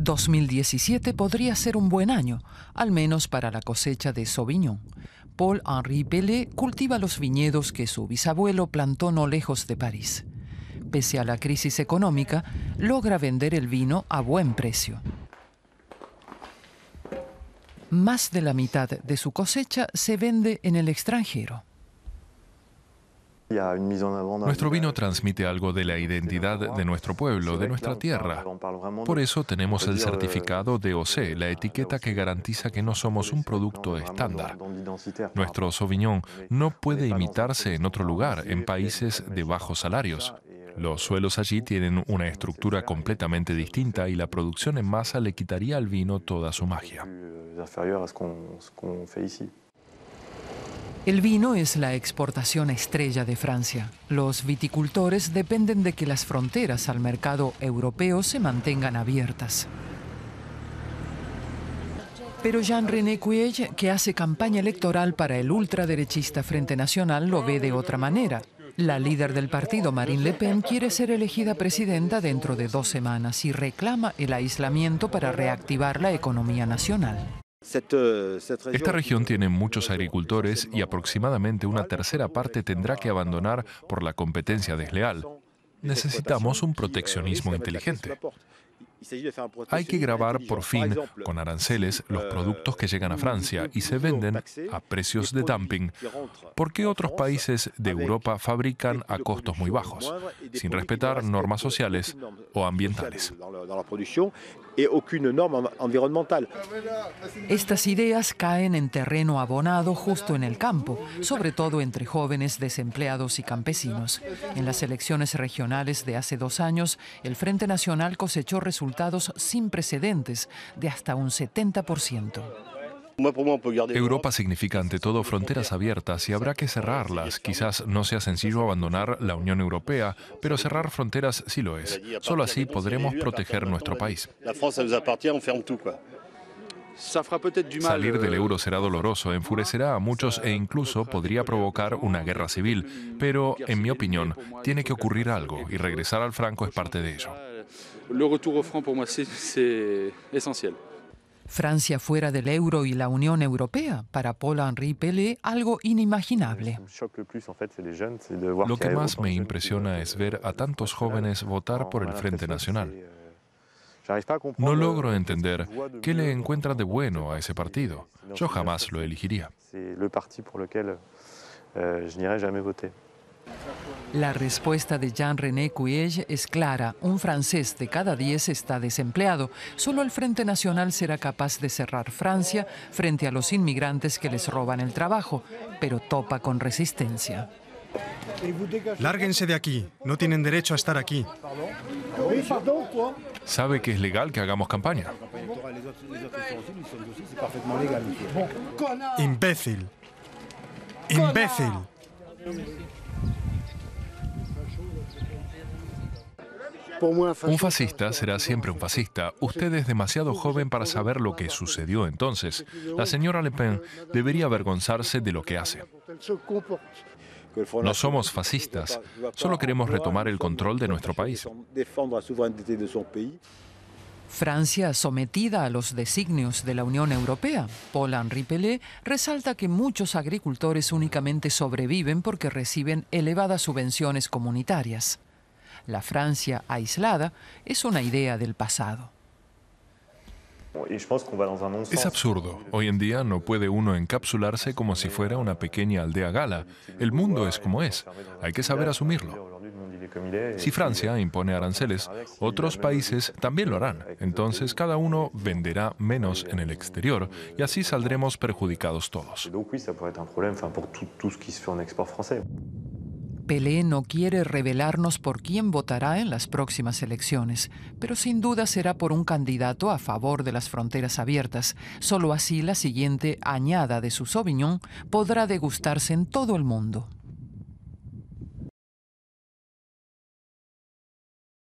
2017 podría ser un buen año, al menos para la cosecha de Sauvignon. Paul-Henri Pellet cultiva los viñedos que su bisabuelo plantó no lejos de París. Pese a la crisis económica, logra vender el vino a buen precio. Más de la mitad de su cosecha se vende en el extranjero. Nuestro vino transmite algo de la identidad de nuestro pueblo, de nuestra tierra. Por eso tenemos el euh, certificado de OC, euh, la euh, etiqueta que garantiza que no somos un producto estándar. Nuestro Sauvignon no puede imitarse en otro lugar, en países de bajos salarios. Los suelos allí tienen una estructura completamente distinta y la producción en masa le quitaría al vino toda su magia. El vino es la exportación estrella de Francia. Los viticultores dependen de que las fronteras al mercado europeo se mantengan abiertas. Pero Jean-René Cuillet, que hace campaña electoral para el ultraderechista Frente Nacional, lo ve de otra manera. La líder del partido, Marine Le Pen, quiere ser elegida presidenta dentro de dos semanas y reclama el aislamiento para reactivar la economía nacional. Euh, Esta región tiene muchos agricultores y aproximadamente una tercera parte tendrá que abandonar por la competencia desleal. Necesitamos un proteccionismo euh, inteligente. Hay que grabar por fin con aranceles los productos que llegan a eh, Francia y se venden a precios de dumping, porque otros países de Europa fabrican a costos muy bajos, sin respetar normas sociales o ambientales. Estas ideas caen en terreno abonado justo en el campo, sobre todo entre jóvenes desempleados y campesinos. En las elecciones regionales de hace dos años, el Frente Nacional cosechó resultados sin precedentes de hasta un 70%. Europa significa ante todo fronteras abiertas y habrá que cerrarlas. Quizás no sea sencillo abandonar la Unión Europea, pero cerrar fronteras sí lo es. Solo así podremos proteger nuestro país. Salir del euro será doloroso, enfurecerá a muchos e incluso podría provocar una guerra civil, pero en mi opinión tiene que ocurrir algo y regresar al franco es parte de ello le retour au pour moi c'est Francia fuera del euro y la Unión Europea, para Paul-Henri Pelé, algo inimaginable. Lo que más me impresiona es ver a euh, tantos jóvenes votar por el Frente Nacional. Euh, no euh, logro entender qué le encuentra de bueno a ese partido. Yo jamás lo elegiría. La respuesta de Jean-René Cuille es clara. Un francés de cada diez está desempleado. Solo el Frente Nacional será capaz de cerrar Francia frente a los inmigrantes que les roban el trabajo, pero topa con resistencia. Lárguense de aquí. No tienen derecho a estar aquí. ¿Sabe que es legal que hagamos campaña? Imbécil. Imbécil. Un fascista será siempre un fascista. Usted es demasiado joven para saber lo que sucedió entonces. La señora Le Pen debería avergonzarse de lo que hace. No somos fascistas, solo queremos retomar el control de nuestro país. Francia, sometida a los designios de la Unión Europea, Paul-Henri Pelé resalta que muchos agricultores únicamente sobreviven porque reciben elevadas subvenciones comunitarias. La Francia aislada es una idea del pasado. Es absurdo. Hoy en día no puede uno encapsularse como si fuera una pequeña aldea gala. El mundo es como es. Hay que saber asumirlo. Si Francia impone aranceles, otros países también lo harán. Entonces cada uno venderá menos en el exterior y así saldremos perjudicados todos. Pelé no quiere revelarnos por quién votará en las próximas elecciones, pero sin duda será por un candidato a favor de las fronteras abiertas. Solo así la siguiente añada de su Sauvignon podrá degustarse en todo el mundo.